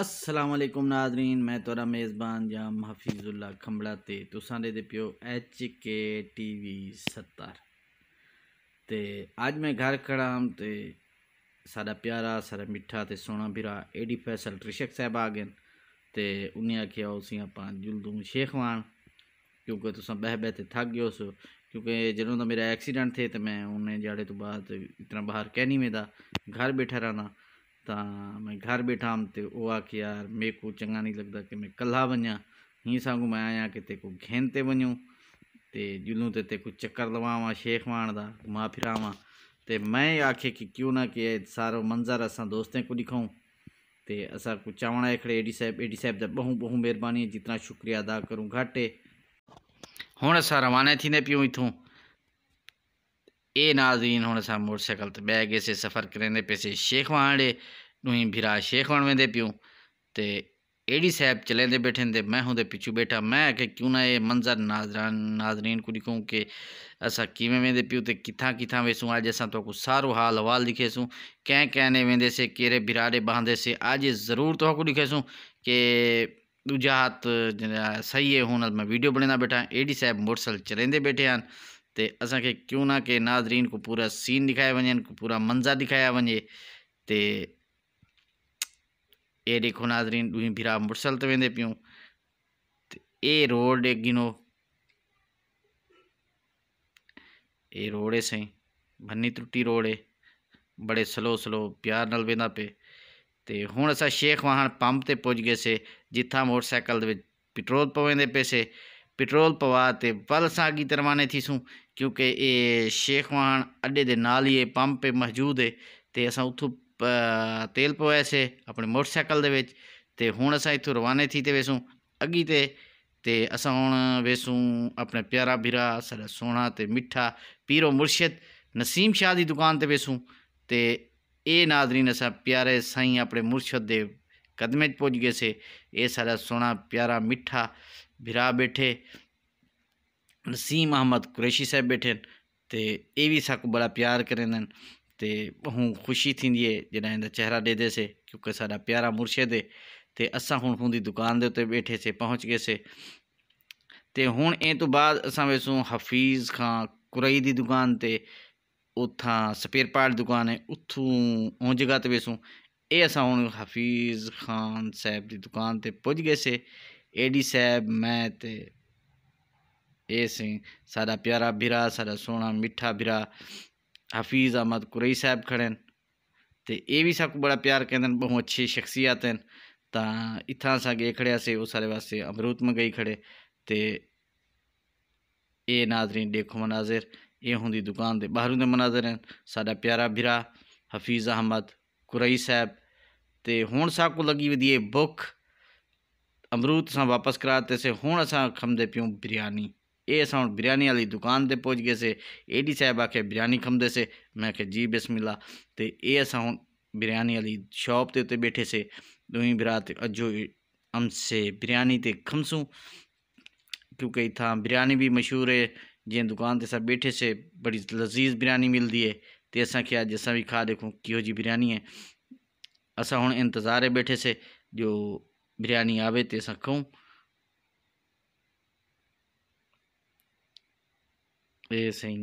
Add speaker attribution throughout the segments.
Speaker 1: असलम नाजरीन मैं तुरा मेज़बान जाम हफीज़ुल्ला खंबड़ा ते तुसां दे प्यो एच के टी वी सत्तर ते अज मैं घर खड़ा हम ते सा प्यारा सा मिठा ते सोना भीरा एडी फैसल त्रिशक साहब आ गए ते उन्हें आखिया उसी आप जुलदूम शेखवान क्योंकि तुस बह बह थक गए सो क्योंकि जलों का मेरा एक्सीडेंट थे तो मैं उन्हें जाड़े तो बाद इतना बाहर कह नहीं मेरा घर बैठा रहना तो मैं घर बैठा तो वो आखि यार मेरे को चंगा नहीं लगता कि मैं कला वा ही सागू मैं आया कि को घेन ते वनू तो जुलू तो ते को चक्कर लवाव शेख वाण का घुमा फिराव तो मैं आखे कि क्यों ना कि सारो मंजर अस दोस्त को दिखाऊँ तो अस चवण एखड़े एडी साहब एडी साहब जब बहु बहु मेहरबानी जितना शुक्रिया अदा करूँ है हूँ अस रवाना थी पियो इतों ए नाज़रीन हुन असां मोटरसाइकिल बह गए से सफ़र करंदे पैसे शेख वाण ॾे ॾूहीं भिरा शेख वेंदे पियूं तो एड़ी साहिब चलेंदे बैठे ते मैं हूँ पिछू बैठा मैं के क्यों ना ये मंजर नाजरान नाजरीन को लिखूँ कि अस किमें वेंदे पियूँ तो किथा किथा वेसूँ अज अस तो को सारो हाल हवाल लिखेसूँ कें कहने वेंदे से केरे बिराडे बहंदे से अज जरूर तो को लिखेसूँ कि दूजा हाथ सही है हूँ मैं वीडियो बने बैठा एडी साहिब मोटरसाइकिल चलेंदे बैठे हैं ते असें क्यों ना कि नाजरीन को पूरा सीन दिखाया वन पूरा मंजा दिखाया वन ते ये देखो नाजरीन दुई भिरा मुड़सल तो वेंदे प्यूँ ये रोड एक गिनो ये रोड है सही भन्नी त्रुटी रोड है बड़े स्लो स्लो प्यार नल वेंदा पे तो हूँ असा शेख वाहन पंप से पुज गए से जिथा मोटरसाइकिल पेट्रोल पवेंदे पे से ਪੈਟਰੋਲ ਪਵਾ ਤੇ ਬਲਸਾਗੀ ਤਰਵਾਨੇ ਥੀ ਸੂ ਕਿਉਂਕਿ ਇਹ ਸ਼ੇਖਵਾਨ ਅੱਡੇ ਦੇ ਨਾਲ ਹੀ ਇਹ ਪੰਪ ਪੇ ਮੌਜੂਦ ਹੈ ਤੇ ਅਸਾਂ ਉਥੋਂ ਤੇਲ ਪਵਾਇਆ ਸੇ ਆਪਣੇ ਮੋਟਰਸਾਈਕਲ ਦੇ ਵਿੱਚ ਤੇ ਹੁਣ ਅਸਾਂ ਇਥੋਂ ਰਵਾਨੇ ਥੀ ਤੇ ਵੇਸੂ ਅੱਗੀ ਤੇ ਤੇ ਅਸਾਂ ਹੁਣ ਵੇਸੂ ਆਪਣੇ ਪਿਆਰਾ ਵੀਰਾ ਸਾਡਾ ਸੋਹਣਾ ਤੇ ਮਿੱਠਾ ਪੀਰੋ ਮੁਰਸ਼ਿਦ ਨਸੀਮ ਸ਼ਾਹ ਦੀ ਦੁਕਾਨ ਤੇ ਵੇਸੂ ਤੇ ਇਹ ਨਾਜ਼ਰੀਨ ਅਸਾਂ ਪਿਆਰੇ ਸਾਈਂ ਆਪਣੇ ਮੁਰਸ਼ਿਦ ਦੇ ਕਦਮੇ 'ਚ ਪਹੁੰਚ ਗਏ ਸੇ ਇਹ ਸਾਡਾ ਸੋਹਣਾ ਪਿਆਰਾ ਮਿੱਠਾ भिरा बैठे नसीम अहमद कुरैशी साहब बैठे तो ये भी असांखे बड़ा प्यार करेंगे तो हूँ ख़ुशी थी जै चेहरा दे चहिरा से क्योंकि सा प्यारा मुर्शिद है तो असा हूँ हूँ दुकान के उ बैठे से पहुँच गए से तो हूँ ए तो बाद असां वेसूं हफ़ीज़ खां कुरई की दुकान ते उतां सपेर पाट दुकान है उतू उन जगह ते वेसूं ਇਹ ਅਸਾਂ हफीज खान ਖਾਨ की दुकान पर ਤੇ गए ਗਏ ए डी साहब मैं ते ए सिंह साढ़ा प्यारा बिरा सा सोहना मिठा बिरा हफीज़ अहमद कुरई साहब खड़े न तो ये भी सबको बड़ा प्यार कहते हैं बहुत अच्छी शख्सियत हैं तो इतना असा गे खड़े से उस सारे वास्ते अमरूत में गई खड़े तो ये नाजरीन देखो मनाजिर ये होंगी दुकान के बाहरों के मनाजिर हैं सा प्यारा बिरा हफीज़ अहमद कुरई साहब तो हूँ सबको लगी हुई है बुख अमरूद वापस कराते से हूँ अस खमंदे पियूं बिरयानी ए अस बिरयानी वाली दुकान पर पुज गए ए डी साहब आखे बिरयानी से में आखिर जी बिस्मिल्ला तो ये अस बिरयानी वाली शॉप ते बैठे से दुई बिरा अजो अॼु हमसे बिरयानी तो खमसूँ क्योंकि इतना बिरयानी भी मशहूर है जैं दुकान से सब बैठे से बड़ी लजीज बिरयानी मिलती है तो असा क्या अज भी खा देखूँ कि बिरयानी है अस हूँ इंतजार है बैठे से जो बिरयानी आवे તે સખું ये सही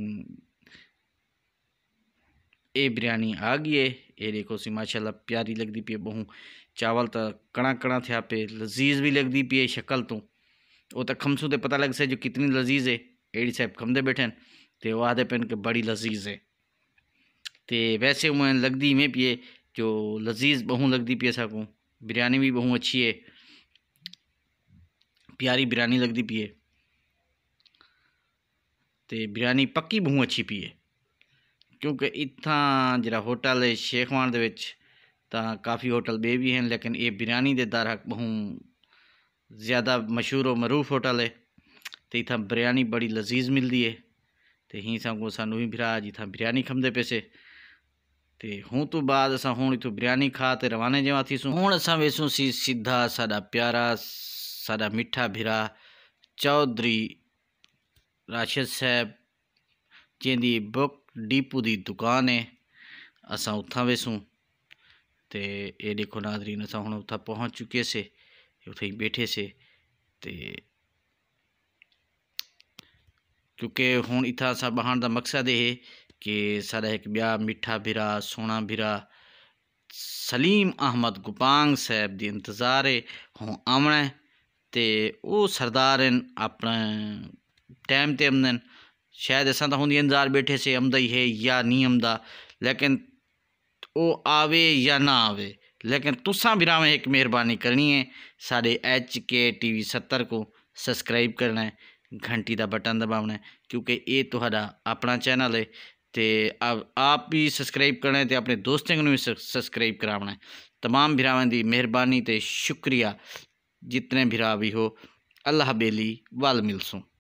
Speaker 1: बिरयानी आ गई है ये देखो सी माशाल्लाह प्यारी लगती पी बहू चावल तो कड़ा कड़ा थे पे लजीज भी लगती पी है शक्ल तो वो तो खमसू तो पता लग सो जो कितनी लजीज है एड़ी साहब खमदे बैठे तो वो आते पेन के बड़ी लजीज है तो वैसे वो लगती में पी जो लजीज बहू लगती पी सकूँ बिरयानी भी बहुत अच्छी है प्यारी बिरयानी लगती पी है तो बिरयानी पक्की बहुत अच्छी पी है क्योंकि इतना जरा होटल है शेखवान के काफ़ी होटल बे भी हैं लेकिन ये बिरयानी के दारहक बहुत ज़्यादा मशहूर और मरूफ होटल है तो इतना बिरयानी बड़ी लजीज मिलती है तो ही सामको सानू ही भरा जितना बिरयानी खमदे पैसे ते हूँ तो बाद असां हूँ इतों बिरयानी खा ते रवाने जवा हूँ हूण वेसूँ सी सीधा साडा प्यारा साडा मिठा भिरा चौधरी राशिद साहब जी बुक डीपू की दुकान है असां उतां वेसूँ तो ये देखो नादरीन असां हूँ उतना पहुँच चुके से उठे बैठे से ते क्योंकि हूँ इतना असा बहाण का मकसद ये कि एक ब्याह मिठा भिरा सोना भिरा सलीम अहमद गुपांग साहब दी इंतज़ार हों आमना है तो ओह सरदार हैं अपने टाइम तो आमदन शायद ऐसा तो होंगी इंतज़ार बैठे से आमदा ही है या नहीं आमदा लेकिन वो आवे या ना आवे लेकिन तुसा बिरावें एक मेहरबानी करनी है साढ़े एच के टी वी सत्तर को सबसक्राइब करना है घंटी का बटन दबाना है क्योंकि ये तो अपना चैनल है ਤੇ ਆਪ ਵੀ ਸਬਸਕ੍ਰਾਈਬ ਕਰਨਾ ਤੇ ਆਪਣੇ ਦੋਸਤਾਂ ਨੂੰ ਵੀ ਸਬਸਕ੍ਰਾਈਬ ਕਰਾਉਣਾ तमाम ਭਰਾਵਾਂ ਦੀ ਮਿਹਰਬਾਨੀ ਤੇ ਸ਼ੁਕਰੀਆ ਜਿਤਨੇ ਭਰਾ ਵੀ ਹੋ ਅੱਲਾਹ ਬੇਲੀ ਵਾਲ ਮਿਲਸੋਂ